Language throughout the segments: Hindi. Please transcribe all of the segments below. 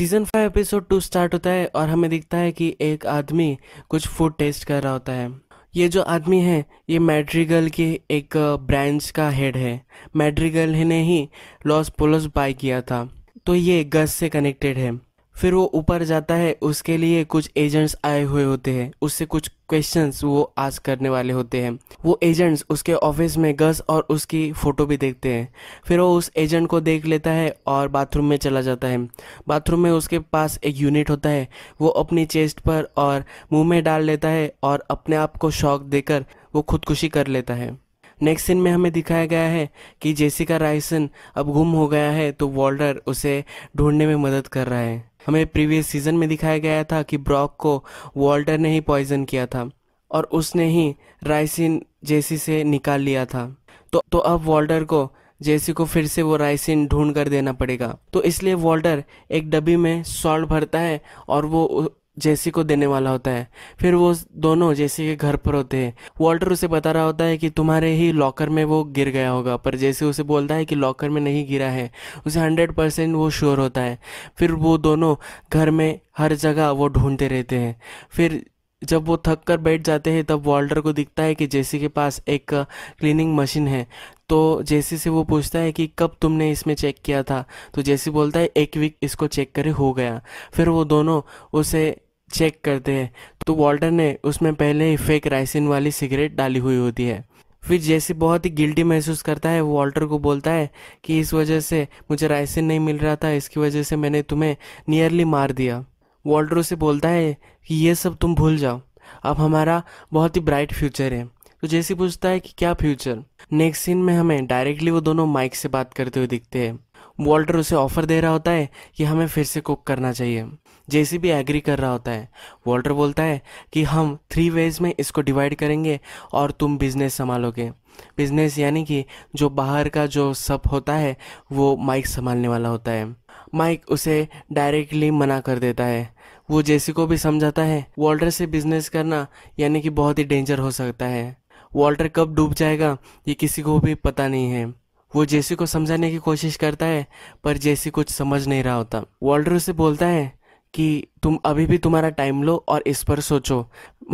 season five episode two start होता है और हमें दिखता है कि एक आदमी कुछ फूड टेस्ट कर रहा होता है ये जो आदमी है ये मैड्रिगल के एक ब्रांच का हेड है मैड्रिगल ने ही लॉस पोलस बाय किया था तो ये गस से कनेक्टेड है फिर वो ऊपर जाता है उसके लिए कुछ एजेंट्स आए हुए होते हैं उससे कुछ क्वेश्चंस वो आज करने वाले होते हैं वो एजेंट्स उसके ऑफिस में गस और उसकी फ़ोटो भी देखते हैं फिर वो उस एजेंट को देख लेता है और बाथरूम में चला जाता है बाथरूम में उसके पास एक यूनिट होता है वो अपनी चेस्ट पर और मुंह में डाल लेता है और अपने आप को शौक देकर वो खुदकुशी कर लेता है नेक्स्ट सीन में हमें दिखाया गया है कि जेसिका राइसन अब गुम हो गया है तो वॉल्डर उसे ढूंढने में मदद कर रहा है हमें प्रीवियस सीजन में दिखाया गया था कि ब्रॉक को वॉल्टर ने ही पॉइजन किया था और उसने ही राइसिन जेसी से निकाल लिया था तो तो अब वॉल्डर को जेसी को फिर से वो राइसिन ढूंढ कर देना पड़ेगा तो इसलिए वॉल्डर एक डब्बी में सॉल्ट भरता है और वो जेसी को देने वाला होता है फिर वो दोनों जेसी के घर पर होते हैं वॉल्टर उसे बता रहा होता है कि तुम्हारे ही लॉकर में वो गिर गया होगा पर जेसी उसे बोलता है कि लॉकर में नहीं गिरा है उसे हंड्रेड परसेंट वो श्योर होता है फिर वो दोनों घर में हर जगह वो ढूंढते रहते हैं फिर जब वो थक कर बैठ जाते हैं तब वॉल्टर को दिखता है कि जेसी के पास एक क्लीनिंग मशीन है तो जेसी से वो पूछता है कि कब तुमने इसमें चेक किया था तो जेसी बोलता है एक वीक इसको चेक करे हो गया फिर वो दोनों उसे चेक करते हैं तो वाल्टर ने उसमें पहले ही फेक राइसिन वाली सिगरेट डाली हुई होती है फिर जैसे बहुत ही गिल्टी महसूस करता है वो वाल्टर को बोलता है कि इस वजह से मुझे राइसिन नहीं मिल रहा था इसकी वजह से मैंने तुम्हें नियरली मार दिया वाल्टर उसे बोलता है कि ये सब तुम भूल जाओ अब हमारा बहुत ही ब्राइट फ्यूचर है तो जैसे पूछता है कि क्या फ्यूचर नेक्स्ट सीन में हमें डायरेक्टली वो दोनों माइक से बात करते हुए दिखते हैं वॉल्टर उसे ऑफर दे रहा होता है कि हमें फिर से कुक करना चाहिए जेसी भी एग्री कर रहा होता है वॉल्टर बोलता है कि हम थ्री वेज में इसको डिवाइड करेंगे और तुम बिजनेस संभालोगे बिजनेस यानी कि जो बाहर का जो सब होता है वो माइक संभालने वाला होता है माइक उसे डायरेक्टली मना कर देता है वो जेसी को भी समझाता है वॉल्टर से बिजनेस करना यानी कि बहुत ही डेंजर हो सकता है वॉल्टर कब डूब जाएगा ये किसी को भी पता नहीं है वो जेसी को समझाने की कोशिश करता है पर जेसी कुछ समझ नहीं रहा होता वॉल्डर उसे बोलता है कि तुम अभी भी तुम्हारा टाइम लो और इस पर सोचो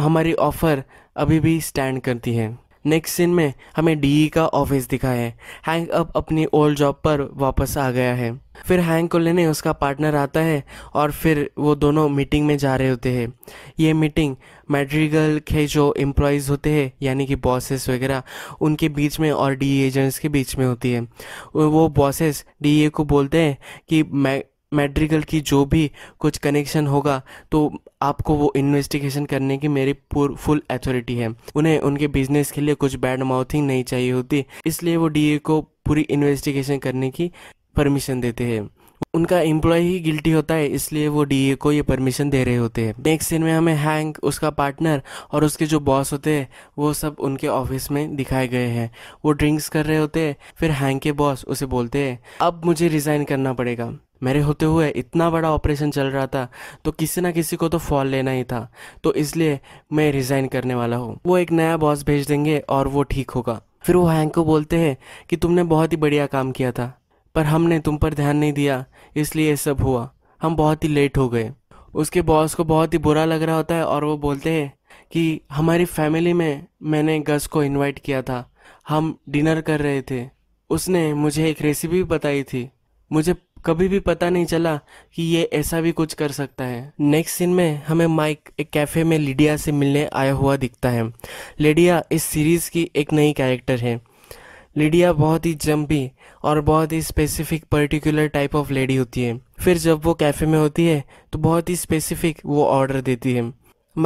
हमारी ऑफ़र अभी भी स्टैंड करती है नेक्स्ट सीन में हमें डी e का ऑफिस दिखा है हैंक अब अपनी ओल्ड जॉब पर वापस आ गया है फिर हैंक को लेने उसका पार्टनर आता है और फिर वो दोनों मीटिंग में जा रहे होते हैं ये मीटिंग मैट्रिकल के जो एम्प्लॉयज़ होते हैं यानी कि बॉसेस वगैरह उनके बीच में और डी एजेंट्स e के बीच में होती है वो बॉसेस डी e को बोलते हैं कि मैं मेड्रिकल की जो भी कुछ कनेक्शन होगा तो आपको वो इन्वेस्टिगेशन करने की मेरी फुल अथॉरिटी है उन्हें उनके बिजनेस के लिए कुछ बैड माउथिंग नहीं चाहिए होती इसलिए वो डीए को पूरी इन्वेस्टिगेशन करने की परमिशन देते हैं उनका एम्प्लॉय ही गिल्टी होता है इसलिए वो डीए को ये परमिशन दे रहे होते हैं नेक्स्ट सीन में हमें हैंक उसका पार्टनर और उसके जो बॉस होते हैं वो सब उनके ऑफिस में दिखाए गए हैं वो ड्रिंक्स कर रहे होते हैं फिर हैंक के बॉस उसे बोलते हैं अब मुझे रिज़ाइन करना पड़ेगा मेरे होते हुए इतना बड़ा ऑपरेशन चल रहा था तो किसी ना किसी को तो फॉल लेना ही था तो इसलिए मैं रिज़ाइन करने वाला हूँ वो एक नया बॉस भेज देंगे और वो ठीक होगा फिर वो हैंक को बोलते हैं कि तुमने बहुत ही बढ़िया काम किया था पर हमने तुम पर ध्यान नहीं दिया इसलिए ये सब हुआ हम बहुत ही लेट हो गए उसके बॉस को बहुत ही बुरा लग रहा होता है और वो बोलते हैं कि हमारी फैमिली में मैंने गस को इनवाइट किया था हम डिनर कर रहे थे उसने मुझे एक रेसिपी बताई थी मुझे कभी भी पता नहीं चला कि ये ऐसा भी कुछ कर सकता है नेक्स्ट सीन में हमें माइक एक कैफ़े में लिडिया से मिलने आया हुआ दिखता है लिडिया इस सीरीज़ की एक नई कैरेक्टर है लिडिया बहुत ही जम्पी और बहुत ही specific particular type of lady होती है फिर जब वो कैफ़े में होती है तो बहुत ही स्पेसिफिक वो ऑर्डर देती है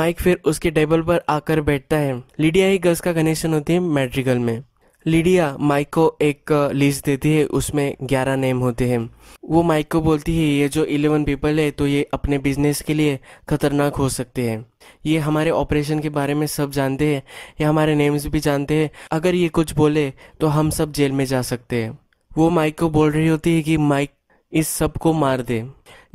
माइक फिर उसके टेबल पर आकर बैठता है लिडिया ही गर्ल्स का कनेक्शन होती है मैट्रिकल में लीडिया माइक को एक लिस्ट देती है उसमें ग्यारह नेम होते हैं वो माइक को बोलती है ये जो इलेवन पीपल है तो ये अपने बिजनेस के लिए खतरनाक हो सकते हैं ये हमारे ऑपरेशन के बारे में सब जानते हैं या हमारे नेम्स भी जानते हैं अगर ये कुछ बोले तो हम सब जेल में जा सकते हैं वो माइक को बोल रही होती है कि माइक इस सब को मार दे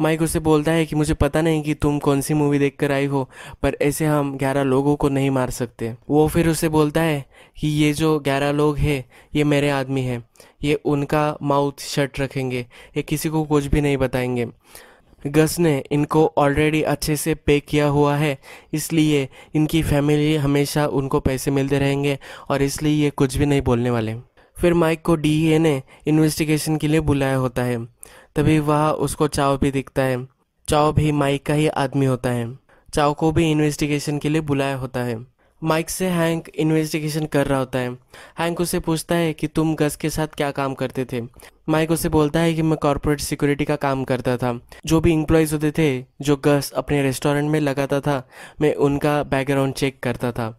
माइक उसे बोलता है कि मुझे पता नहीं कि तुम कौन सी मूवी देख कर आई हो पर ऐसे हम ग्यारह लोगों को नहीं मार सकते वो फिर उसे बोलता है कि ये जो ग्यारह लोग हैं ये मेरे आदमी हैं ये उनका माउथ शट रखेंगे ये किसी को कुछ भी नहीं बताएंगे गस ने इनको ऑलरेडी अच्छे से पे किया हुआ है इसलिए इनकी फैमिली हमेशा उनको पैसे मिलते रहेंगे और इसलिए ये कुछ भी नहीं बोलने वाले फिर माइक को डीईए ने इन्वेस्टिगेशन के लिए बुलाया होता है तभी वह उसको चाव भी दिखता है चाव भी माइक का ही आदमी होता है चाव को भी इन्वेस्टिगेशन के लिए बुलाया होता है माइक से हैंक इन्वेस्टिगेशन कर रहा होता है हैंक उसे पूछता है कि तुम गस के साथ क्या काम करते थे माइक उसे बोलता है कि मैं कॉरपोरेट सिक्योरिटी का काम करता था जो भी इम्प्लॉयज़ होते थे जो गस अपने रेस्टोरेंट में लगाता था मैं उनका बैकग्राउंड चेक करता था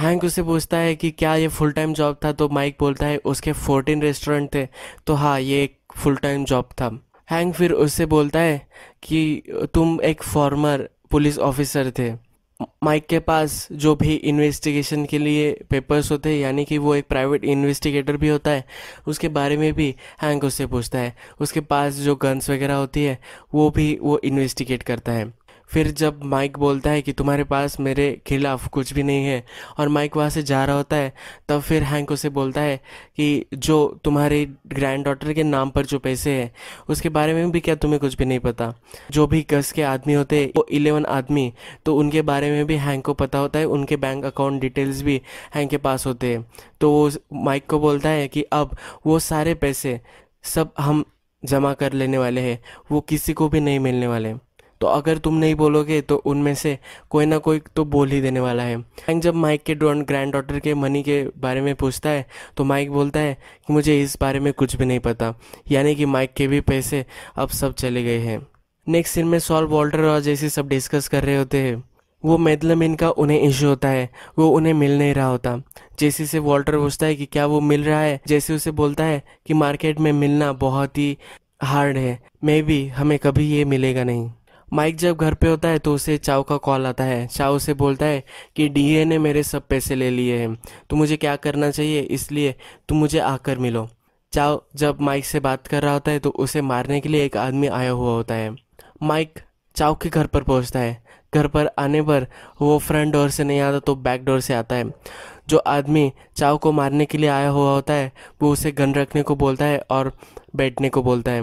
हैंक उससे पूछता है कि क्या ये फुल टाइम जॉब था तो माइक बोलता है उसके फोर्टीन रेस्टोरेंट थे तो हाँ ये एक फुल टाइम जॉब था हैंक फिर उससे बोलता है कि तुम एक फॉर्मर पुलिस ऑफिसर थे माइक के पास जो भी इन्वेस्टिगेशन के लिए पेपर्स होते हैं यानी कि वो एक प्राइवेट इन्वेस्टिगेटर भी होता है उसके बारे में भी हैंक उससे पूछता है उसके पास जो गन्स वगैरह होती है वो भी वो इन्वेस्टिगेट करता है फिर जब माइक बोलता है कि तुम्हारे पास मेरे खिलाफ़ कुछ भी नहीं है और माइक वहाँ से जा रहा होता है तब फिर हैंक उसे बोलता है कि जो तुम्हारे ग्रैंड डॉटर के नाम पर जो पैसे हैं उसके बारे में भी क्या तुम्हें कुछ भी नहीं पता जो भी कस के आदमी होते वो इलेवन आदमी तो उनके बारे में भी हैंक को पता होता है उनके बैंक अकाउंट डिटेल्स भी हैंक के पास होते हैं तो वो माइक को बोलता है कि अब वो सारे पैसे सब हम जमा कर लेने वाले हैं वो किसी को भी नहीं मिलने वाले हैं तो अगर तुम नहीं बोलोगे तो उनमें से कोई ना कोई तो बोल ही देने वाला है फ्रैंक जब माइक के ग्रैंड डॉटर के मनी के बारे में पूछता है तो माइक बोलता है कि मुझे इस बारे में कुछ भी नहीं पता यानी कि माइक के भी पैसे अब सब चले गए हैं नेक्स्ट सीन में सॉल्व वॉल्टर और जैसे सब डिस्कस कर रहे होते हैं वो मेदलम इनका उन्हें इश्यू होता है वो उन्हें मिल नहीं रहा होता जैसे से वॉल्टर पूछता है कि क्या वो मिल रहा है जैसे उसे बोलता है कि मार्केट में मिलना बहुत ही हार्ड है मे बी हमें कभी ये मिलेगा नहीं माइक जब घर पे होता है तो उसे चाव का कॉल आता है चाव उसे बोलता है कि डीए ने मेरे सब पैसे ले लिए हैं तो मुझे क्या करना चाहिए इसलिए तुम मुझे आकर मिलो चाव जब माइक से बात कर रहा होता है तो उसे मारने के लिए एक आदमी आया हुआ होता है माइक चाव के घर पर पहुंचता है घर पर आने पर वो फ्रंट डोर से नहीं आता तो बैक डोर से आता है जो आदमी चाव को मारने के लिए आया हुआ होता है वो उसे गन रखने को बोलता है और बैठने को बोलता है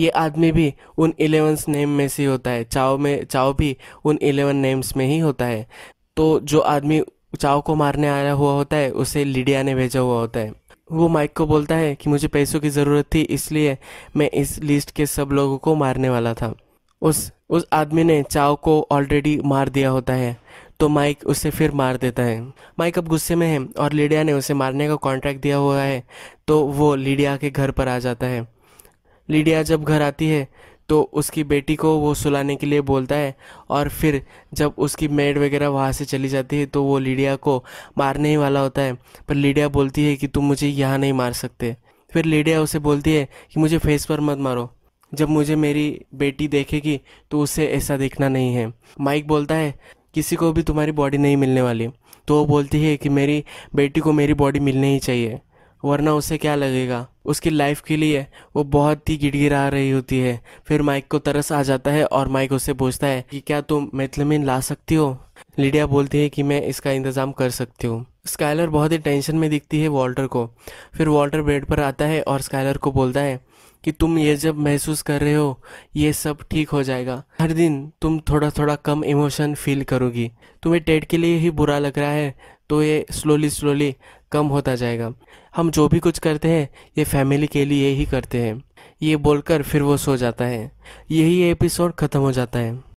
ये आदमी भी उन इलेवंस नेम में से होता है चाव में चाव भी उन इलेवन नेम्स में ही होता है तो जो आदमी चाव को मारने आया हुआ होता है उसे लिडिया ने भेजा हुआ होता है वो माइक को बोलता है कि मुझे पैसों की ज़रूरत थी इसलिए मैं इस लिस्ट के सब लोगों को मारने वाला था उस उस आदमी ने चाव को ऑलरेडी मार दिया होता है तो माइक उसे फिर मार देता है माइक अब गुस्से में है और लीडिया ने उसे मारने का कॉन्ट्रैक्ट दिया हुआ है तो वो लिडिया के घर पर आ जाता है लीडिया जब घर आती है तो उसकी बेटी को वो सुलाने के लिए बोलता है और फिर जब उसकी मेड वगैरह वहाँ से चली जाती है तो वो लीडिया को मारने ही वाला होता है पर लीडिया बोलती है कि तुम मुझे यहाँ नहीं मार सकते फिर लीडिया उसे बोलती है कि मुझे फेस पर मत मारो जब मुझे मेरी बेटी देखेगी तो उसे ऐसा देखना नहीं है माइक बोलता है किसी को भी तुम्हारी बॉडी नहीं मिलने वाली तो वो बोलती है कि मेरी बेटी को मेरी बॉडी मिलनी ही चाहिए वरना उसे क्या लगेगा उसकी लाइफ के लिए वो बहुत ही गिड़गिड़ा रही होती है फिर माइक को तरस आ जाता है और माइक उसे पूछता है कि क्या तुम मेथलमिन ला सकती हो लीडिया बोलती है कि मैं इसका इंतज़ाम कर सकती हूँ स्काइलर बहुत ही टेंशन में दिखती है वॉल्टर को फिर वॉल्टर बेड पर आता है और स्काइलर को बोलता है कि तुम ये जब महसूस कर रहे हो ये सब ठीक हो जाएगा हर दिन तुम थोड़ा थोड़ा कम इमोशन फील करोगी तुम्हें टेड के लिए ही बुरा लग रहा है तो ये स्लोली स्लोली कम होता जाएगा हम जो भी कुछ करते हैं ये फैमिली के लिए ही करते हैं ये बोलकर फिर वो सो जाता है यही एपिसोड ख़त्म हो जाता है